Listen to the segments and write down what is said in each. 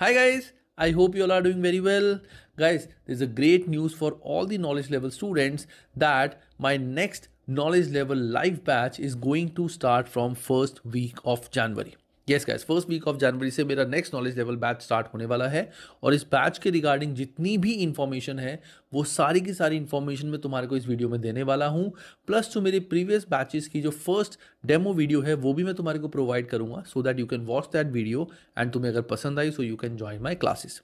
Hi guys, I hope you all are doing very well. Guys, there's a great news for all the knowledge level students that my next knowledge level live batch is going to start from first week of January. Yes guys first week of January से मेरा next knowledge level batch start होने वाला है और इस batch के regarding जितनी भी इन्फॉर्मेशन है वो सारी की सारी इन्फॉर्मेशन मैं तुम्हारे को इस वीडियो में देने वाला हूँ प्लस जो मेरे प्रीवियस बैचेस की जो फर्स्ट डेमो वीडियो है वो भी मैं तुम्हारे को प्रोवाइड करूँगा so that you can watch that video and तुम्हें अगर पसंद आई so you can join my classes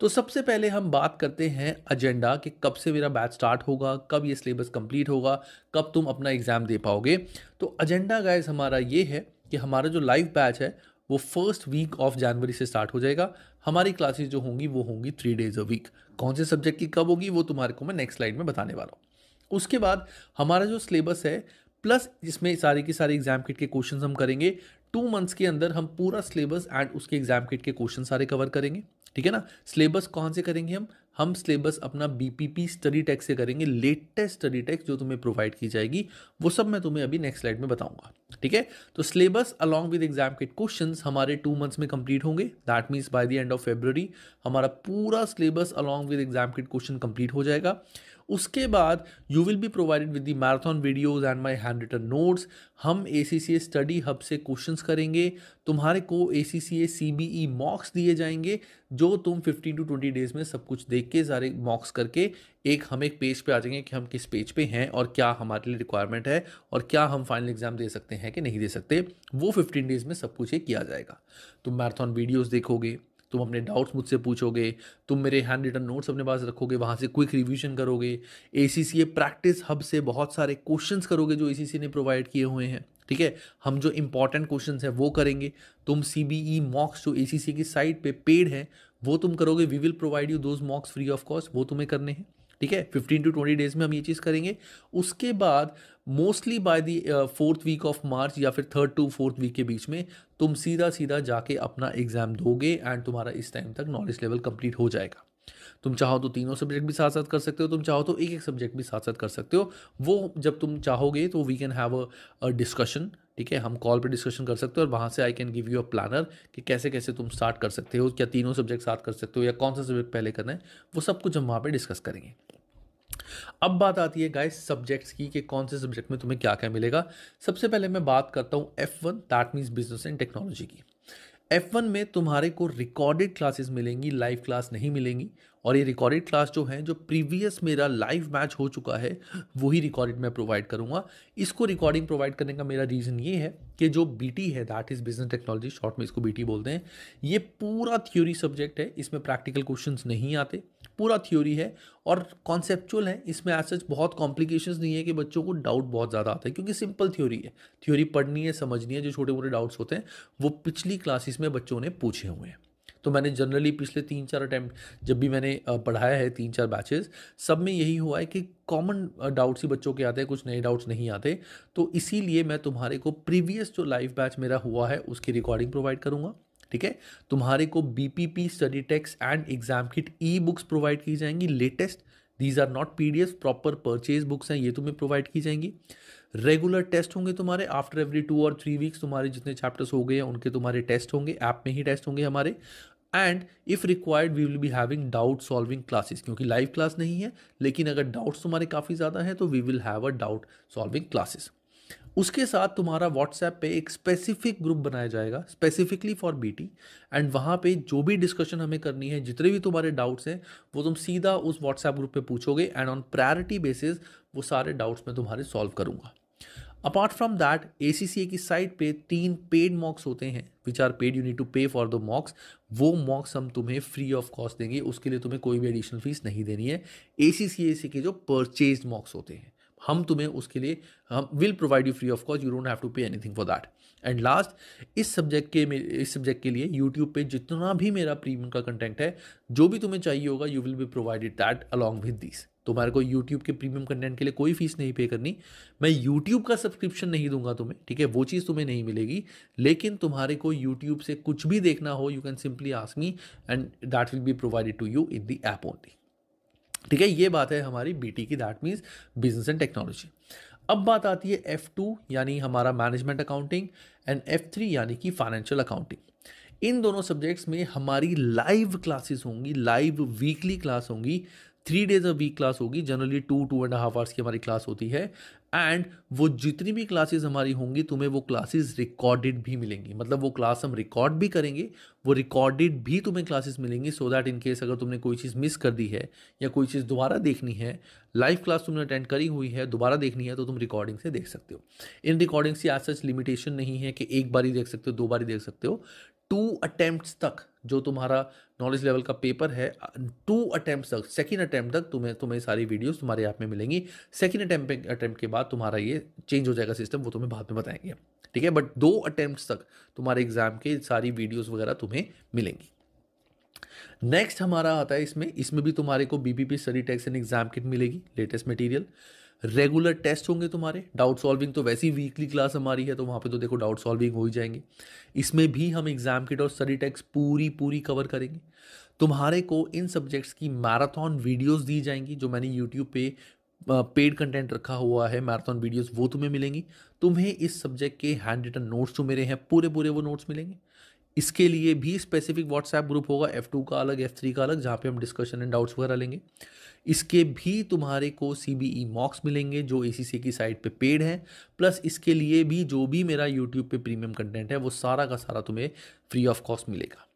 तो सबसे पहले हम बात करते हैं एजेंडा कि कब से मेरा बैच स्टार्ट होगा कब ये सिलेबस कंप्लीट होगा कब तुम अपना एग्ज़ाम दे पाओगे तो एजेंडा गाइज हमारा ये है कि हमारा जो लाइव बैच है वो फर्स्ट वीक ऑफ जनवरी से स्टार्ट हो जाएगा हमारी क्लासेस जो होंगी वो होंगी थ्री डेज अ वीक कौन से सब्जेक्ट की कब होगी वो तुम्हारे को मैं नेक्स्ट स्लाइड में बताने वाला हूँ उसके बाद हमारा जो सिलेबस है प्लस इसमें सारी की सारी एग्जाम किट के क्वेश्चन हम करेंगे टू मंथ्स के अंदर हम पूरा सिलेबस एंड उसके एग्जाम किट के क्वेश्चन सारे कवर करेंगे ठीक है ना सिलेबस कौन से करेंगे हम हम सिलेबस अपना बीपीपी स्टडी टैक्स से करेंगे लेटेस्ट स्टडी टैक्स जो तुम्हें प्रोवाइड की जाएगी वो सब मैं तुम्हें अभी नेक्स्ट स्लाइड में बताऊंगा ठीक है तो syllabus along with exam kit question हमारे टू मंथ्स में कंप्लीट होंगे that means by the end of February हमारा पूरा syllabus along with exam kit question complete हो जाएगा उसके बाद you will be provided with the marathon videos and my handwritten notes हम A C C A study hub से question करेंगे तुम्हारे को ए सी सी ए सी बी ई मॉक्स दिए जाएंगे जो तुम फिफ्टीन टू ट्वेंटी डेज में सब कुछ देख देख के सारे मॉक्स करके एक हम एक पेज पे आ जाएंगे कि हम किस पेज पे हैं और क्या हमारे लिए रिक्वायरमेंट है और क्या हम फाइनल एग्जाम दे सकते हैं कि नहीं दे सकते वो फिफ्टीन डेज में सब कुछ ये किया जाएगा तुम मैराथन वीडियोज़ देखोगे तुम अपने डाउट्स मुझसे पूछोगे तुम मेरे हैंड रिटन नोट्स अपने पास रखोगे वहाँ से क्विक रिविजन करोगे ए प्रैक्टिस हब से बहुत सारे क्वेश्चंस करोगे जो ए ने प्रोवाइड किए हुए हैं ठीक है हम जो इंपॉर्टेंट क्वेश्चन है वो करेंगे तुम सी बी ई मॉक्स जो ए सी सी की साइट पे पेड है वो तुम करोगे we will provide you those mocks free of cost वो तुम्हें करने हैं ठीक है फिफ्टीन टू ट्वेंटी डेज में हम ये चीज़ करेंगे उसके बाद mostly by the fourth week of March या फिर थर्ड टू फोर्थ वीक के बीच में तुम सीधा सीधा जाके अपना एग्ज़ाम दोगे एंड तुम्हारा इस टाइम तक नॉलेज लेवल कंप्लीट हो जाएगा तुम चाहो तो तीनों सब्जेक्ट भी साथ साथ कर सकते हो तुम चाहो तो एक एक सब्जेक्ट भी साथ साथ कर सकते हो वो जब तुम चाहोगे तो we can have a discussion ठीक है हम कॉल पे डिस्कशन कर सकते हो और वहाँ से I can give you a planner कि कैसे कैसे तुम स्टार्ट कर सकते हो क्या तीनों सब्जेक्ट साथ कर सकते हो या कौन सा सब्जेक्ट पहले करना है वो सब कुछ हम वहाँ पर डिस्कस करेंगे अब बात आती है गाइस सब्जेक्ट्स की कि कौन से सब्जेक्ट में तुम्हें क्या क्या मिलेगा सबसे पहले मैं बात करता हूँ F one that means business and technology की एफ वन में तुम्हारे को रिकॉर्डेड क्लासेस मिलेंगी लाइव क्लास नहीं मिलेंगी और ये रिकॉर्डेड क्लास जो है जो प्रीवियस मेरा लाइव मैच हो चुका है वही रिकॉर्डेड मैं प्रोवाइड करूँगा इसको रिकॉर्डिंग प्रोवाइड करने का मेरा रीज़न ये है कि जो बीटी है that is business technology short में इसको बीटी बोलते हैं ये पूरा थ्योरी सब्जेक्ट है इसमें प्रैक्टिकल क्वेश्चन नहीं आते पूरा थ्योरी है और कॉन्सेप्चुअल है इसमें एज सच बहुत कॉम्प्लिकेशन नहीं है कि बच्चों को डाउट बहुत ज़्यादा आता है क्योंकि सिंपल थ्योरी है थ्योरी पढ़नी है समझनी है जो छोटे मोटे डाउट्स होते हैं वो पिछली क्लासेस में बच्चों ने पूछे हुए हैं तो मैंने जनरली पिछले तीन चार अटैम्प्ट जब भी मैंने पढ़ाया है तीन चार बैचेस सब में यही हुआ है कि कॉमन डाउट्स ही बच्चों के आते हैं कुछ नए डाउट्स नहीं आते तो इसीलिए मैं तुम्हारे को प्रीवियस जो लाइव बैच मेरा हुआ है उसकी रिकॉर्डिंग प्रोवाइड करूँगा ठीक है तुम्हारे को BPP study texts and exam kit e books provide की जाएंगी latest these are not P proper purchase books हैं ये तुम्हें प्रोवाइड की जाएंगी रेगुलर टेस्ट होंगे तुम्हारे आफ्टर एवरी टू और थ्री वीक्स तुम्हारे जितने चैप्टर्स हो गए हैं उनके तुम्हारे टेस्ट होंगे ऐप में ही टेस्ट होंगे हमारे and if required we will be having doubt solving classes क्योंकि लाइव क्लास नहीं है लेकिन अगर डाउट्स तुम्हारे काफ़ी ज़्यादा हैं तो we will have a doubt solving classes उसके साथ तुम्हारा व्हाट्सएप पे एक स्पेसिफिक ग्रुप बनाया जाएगा स्पेसिफिकली फॉर बीटी एंड वहाँ पे जो भी डिस्कशन हमें करनी है जितने भी तुम्हारे डाउट्स हैं वो तुम सीधा उस व्हाट्सएप ग्रुप पे पूछोगे एंड ऑन प्रायोरिटी बेसिस वो सारे डाउट्स मैं तुम्हारे सॉल्व करूँगा अपार्ट फ्रॉम दैट ए की साइट पे तीन पेड मॉक्स होते हैं which are paid you need to pay for the mocks वो मॉक्स हम तुम्हें फ्री ऑफ कॉस्ट देंगे उसके लिए तुम्हें कोई भी एडिशनल फीस नहीं देनी है ए सी के जो परचेज मॉक्स होते हैं हम तुम्हें उसके लिए हम will provide you free of cost you don't have to pay anything for that and last इस सब्जेक्ट के इस सब्जेक्ट के लिए यूट्यूब पे जितना भी मेरा प्रीमियम का कंटेंट है जो भी तुम्हें चाहिए होगा you will be provided that along with this तुम्हारे को यूट्यूब के प्रीमियम कंटेंट के लिए कोई फीस नहीं पे करनी मैं यूट्यूब का सब्सक्रिप्शन नहीं दूंगा तुम्हें ठीक है वो चीज़ तुम्हें नहीं मिलेगी लेकिन तुम्हारे को यूट्यूब से कुछ भी देखना हो you can simply ask me and that will be provided to you in the app only ठीक है ये बात है हमारी बी की that means business and technology अब बात आती है एफ टू यानी हमारा management accounting and F three यानी कि फाइनेंशियल अकाउंटिंग इन दोनों सब्जेक्ट्स में हमारी लाइव क्लासेस होंगी लाइव वीकली क्लास होंगी three days a week class होगी generally to to and half hours की हमारी क्लास होती है एंड वो जितनी भी क्लासेस हमारी होंगी तुम्हें वो क्लासेस रिकॉर्डेड भी मिलेंगी मतलब वो क्लास हम रिकॉर्ड भी करेंगे वो रिकॉर्डेड भी तुम्हें क्लासेस मिलेंगी सो दैट इन केस अगर तुमने कोई चीज़ मिस कर दी है या कोई चीज़ दोबारा देखनी है लाइव क्लास तुमने अटेंड करी हुई है दोबारा देखनी है तो तुम रिकॉर्डिंग से देख सकते हो इन रिकॉर्डिंग से आज सच लिमिटेशन नहीं है कि एक बार ही देख सकते हो दो बार ही देख सकते हो टू अटैम्प्ट तक जो तुम्हारा नॉलेज लेवल का पेपर है टू अटैम्प्ट तक सेकेंड अटैम्प्ट तक तुम्हें तुम्हें सारी वीडियोस तुम्हारे ऐप में मिलेंगी सेकेंड अटैम्प्ट अटैम्प्ट के बाद तुम्हारा ये चेंज हो जाएगा सिस्टम वो तुम्हें बाद में बताएंगे ठीक है बट दो अटैम्प्ट तक तुम्हारे एग्जाम के सारी वीडियोज़ वगैरह तुम्हें मिलेंगी नेक्स्ट हमारा आता है इसमें इसमें भी तुम्हारे को बीबीपी सरी टैक्स एंड एग्जाम किट मिलेगी लेटेस्ट मटीरियल रेगुलर टेस्ट होंगे तुम्हारे डाउट सॉल्विंग तो वैसी वीकली क्लास हमारी है तो वहाँ पे तो देखो डाउट सॉल्विंग हो ही जाएंगे इसमें भी हम एग्जाम किट और स्टडी टेक्स पूरी पूरी कवर करेंगे तुम्हारे को इन सब्जेक्ट्स की मैराथन वीडियोज दी जाएंगी जो मैंने यूट्यूब पे पेड कंटेंट रखा हुआ है मैराथन वीडियोस वो तुम्हें मिलेंगी तुम्हें इस सब्जेक्ट के हैंड रिटन नोट्स जो मेरे हैं पूरे पूरे वो नोट्स मिलेंगे इसके लिए भी स्पेसिफिक व्हाट्सएप ग्रुप होगा एफ़ टू का अलग एफ़ थ्री का अलग जहाँ पे हम डिस्कशन एंड डाउट्स वगैरह लेंगे इसके भी तुम्हारे को सी बी ई मॉक्स मिलेंगे जो ए सी सी की साइट पे पेड है प्लस इसके लिए भी जो भी मेरा यूट्यूब पे प्रीमियम कंटेंट है वो सारा का सारा तुम्हें फ्री ऑफ कॉस्ट मिलेगा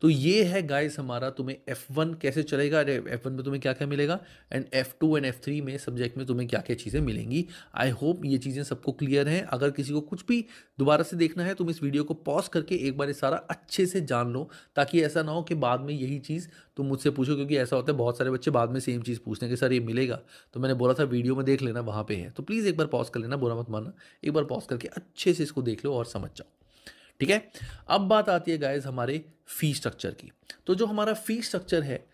तो ये है गाइस हमारा तुम्हें एफ वन कैसे चलेगा अरे एफ वन में तुम्हें क्या क्या मिलेगा and F two and F three में सब्जेक्ट में तुम्हें क्या क्या चीज़ें मिलेंगी आई होप ये चीज़ें सबको क्लियर हैं अगर किसी को कुछ भी दोबारा से देखना है तुम इस वीडियो को पॉज करके एक बार ये सारा अच्छे से जान लो ताकि ऐसा ना हो कि बाद में यही चीज़ तुम मुझसे पूछो क्योंकि ऐसा होता है बहुत सारे बच्चे बाद में सेम चीज़ पूछते हैं कि सर ये मिलेगा तो मैंने बोला था वीडियो में देख लेना वहाँ पर है तो प्लीज़ एक बार पॉज कर लेना बुरा मत मानना एक बार पॉज करके अच्छे से इसको देख लो और समझ जाओ ठीक है अब बात आती है गाइज हमारे फ़ी स्ट्रक्चर की तो जो हमारा फ़ी स्ट्रक्चर है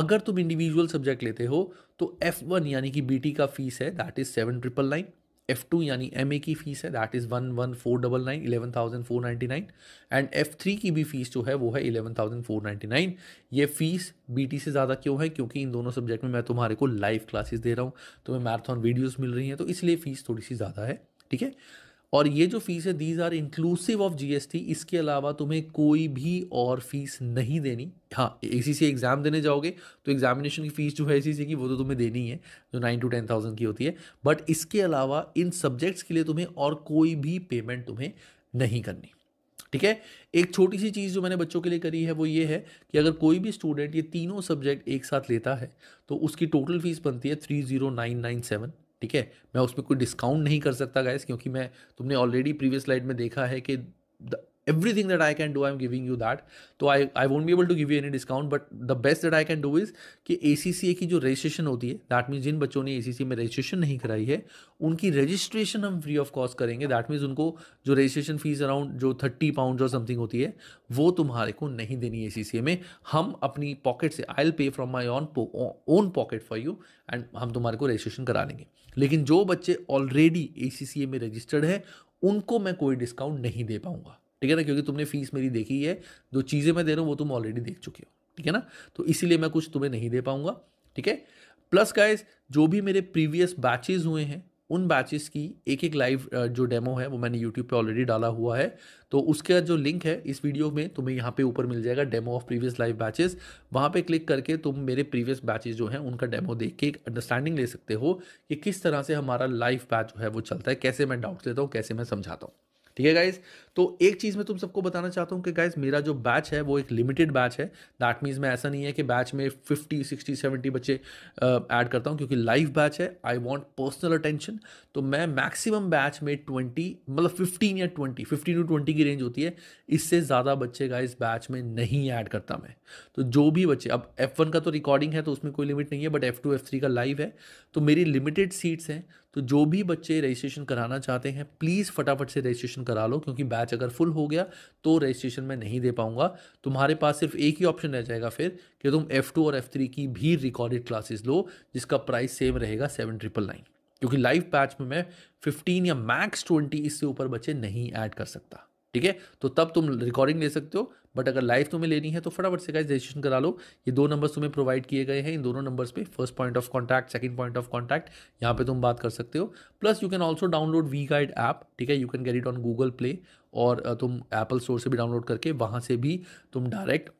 अगर तुम इंडिविजुअल सब्जेक्ट लेते हो तो एफ वन यानी कि बी का फीस है that is seven triple nine F two यानी एम ए की फ़ीस है that is one one four double nine eleven thousand four ninety nine and F three की भी फ़ीस जो है वो है eleven thousand four ninety nine ये फ़ीस बी टी से ज़्यादा क्यों है क्योंकि इन दोनों सब्जेक्ट में मैं तुम्हारे को लाइव क्लासेस दे रहा हूँ तुम्हें मैराथन वीडियोज़ मिल रही हैं तो इसलिए फ़ीस थोड़ी सी ज़्यादा है ठीक है और ये जो फ़ीस है these are inclusive of GST इसके अलावा तुम्हें कोई भी और फीस नहीं देनी हाँ ए सी सी एग्ज़ाम देने जाओगे तो एग्जामिनेशन की फ़ीस जो है ए की वो तो तुम्हें देनी है जो नाइन टू टेन थाउजेंड की होती है बट इसके अलावा इन सब्जेक्ट्स के लिए तुम्हें और कोई भी पेमेंट तुम्हें नहीं करनी ठीक है एक छोटी सी चीज़ जो मैंने बच्चों के लिए करी है वो ये है कि अगर कोई भी स्टूडेंट ये तीनों सब्जेक्ट एक साथ लेता है तो उसकी टोटल फीस बनती है three zero nine nine seven ठीक है मैं उसमें कोई डिस्काउंट नहीं कर सकता गाइस क्योंकि मैं तुमने ऑलरेडी प्रीवियस स्लाइड में देखा है कि everything that I can do I am giving you that तो I I won't be able to give you any discount but the best that I can do is कि A C C ए की जो registration होती है that means जिन बच्चों ने ए C सी में registration नहीं कराई है उनकी रजिस्ट्रेशन हम फ्री ऑफ कॉस्ट करेंगे दैट मीन्स उनको जो रजिस्ट्रेशन फीस अराउंड जो थर्टी पाउंड और समथिंग होती है वो तुम्हारे को नहीं देनी ए में हम अपनी पॉकेट से I'll pay from my on own pocket for you and हम तुम्हारे को रजिस्ट्रेशन करा लेंगे लेकिन जो बच्चे ऑलरेडी ए में रजिस्टर्ड हैं उनको मैं कोई डिस्काउंट नहीं दे पाऊंगा ठीक है ना क्योंकि तुमने फीस मेरी देखी है जो चीज़ें मैं दे रहा हूँ वो तुम ऑलरेडी देख चुके हो ठीक है ना तो इसीलिए मैं कुछ तुम्हें नहीं दे पाऊंगा ठीक है प्लस गाइज जो भी मेरे प्रीवियस बैचेज हुए हैं उन बैचेस की एक एक लाइव जो डेमो है वो मैंने यूट्यूब पे ऑलरेडी डाला हुआ है तो उसका जो लिंक है इस वीडियो में तुम्हें यहाँ पे ऊपर मिल जाएगा demo of previous live batches वहाँ पे क्लिक करके तुम मेरे प्रीवियस बैचेस जो हैं उनका डेमो देख के एक अंडरस्टैंडिंग ले सकते हो कि किस तरह से हमारा लाइव बैच जो है वो चलता है कैसे मैं डाउट्स लेता हूँ कैसे मैं समझाता हूँ ठीक है गाइज तो एक चीज़ मैं तुम सबको बताना चाहता हूँ कि गाइज मेरा जो बैच है वो एक लिमिटेड बैच है दैट मीन्स मैं ऐसा नहीं है कि बैच में फिफ्टी सिक्सटी सेवेंटी बच्चे ऐड करता हूँ क्योंकि लाइव बैच है आई वॉन्ट पर्सनल अटेंशन तो मैं मैक्सिमम बैच में ट्वेंटी मतलब फिफ्टीन या ट्वेंटी फिफ्टीन टू ट्वेंटी की रेंज होती है इससे ज़्यादा बच्चे गाइज बैच में नहीं ऐड करता मैं तो जो भी बच्चे अब एफ वन का तो रिकॉर्डिंग है तो उसमें कोई लिमिट नहीं है but F two F three का लाइव है तो मेरी लिमिटेड सीट्स हैं तो जो भी बच्चे रजिस्ट्रेशन कराना चाहते हैं प्लीज़ फटाफट से रजिस्ट्रेशन करा लो क्योंकि बैच बैच अगर फुल हो गया तो रजिस्ट्रेशन मैं नहीं दे पाऊंगा तुम्हारे पास सिर्फ एक ही ऑप्शन रह जाएगा फिर कि तुम एफ़ टू और एफ़ थ्री की भी रिकॉर्डेड क्लासेस लो जिसका प्राइस सेम रहेगा सेवन ट्रिपल नाइन क्योंकि लाइव बैच में मैं फिफ्टीन या मैक्स ट्वेंटी इससे ऊपर बच्चे नहीं ऐड कर सकता ठीक है तो तब तुम रिकॉर्डिंग ले सकते हो बट अगर लाइव तुम्हें लेनी है तो फटाफट से गाइस रजिस्ट्रेशन करा लो ये दो नंबर्स तुम्हें प्रोवाइड किए गए हैं इन दोनों नंबर्स पे first point of contact second point of contact यहाँ पे तुम बात कर सकते हो plus you can also download V guide app ठीक है you can get it on Google Play और तुम एप्पल स्टोर से भी डाउनलोड करके वहाँ से भी तुम डायरेक्ट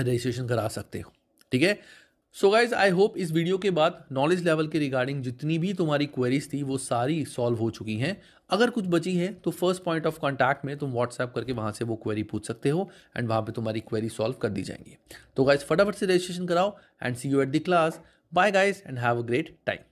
रजिस्ट्रेशन करा सकते हो ठीक है सो गाइज आई होप इस वीडियो के बाद नॉलेज लेवल के रिगार्डिंग जितनी भी तुम्हारी क्वेरीज थी वो सारी सॉल्व हो चुकी हैं अगर कुछ बची है तो फर्स्ट पॉइंट ऑफ कॉन्टैक्ट में तुम व्हाट्सएप करके वहाँ से वो क्वेरी पूछ सकते हो एंड वहाँ पे तुम्हारी क्वेरी सॉल्व कर दी जाएंगी तो गाइज फटाफट से रजिस्ट्रेशन कराओ and see you at the class bye guys and have a great time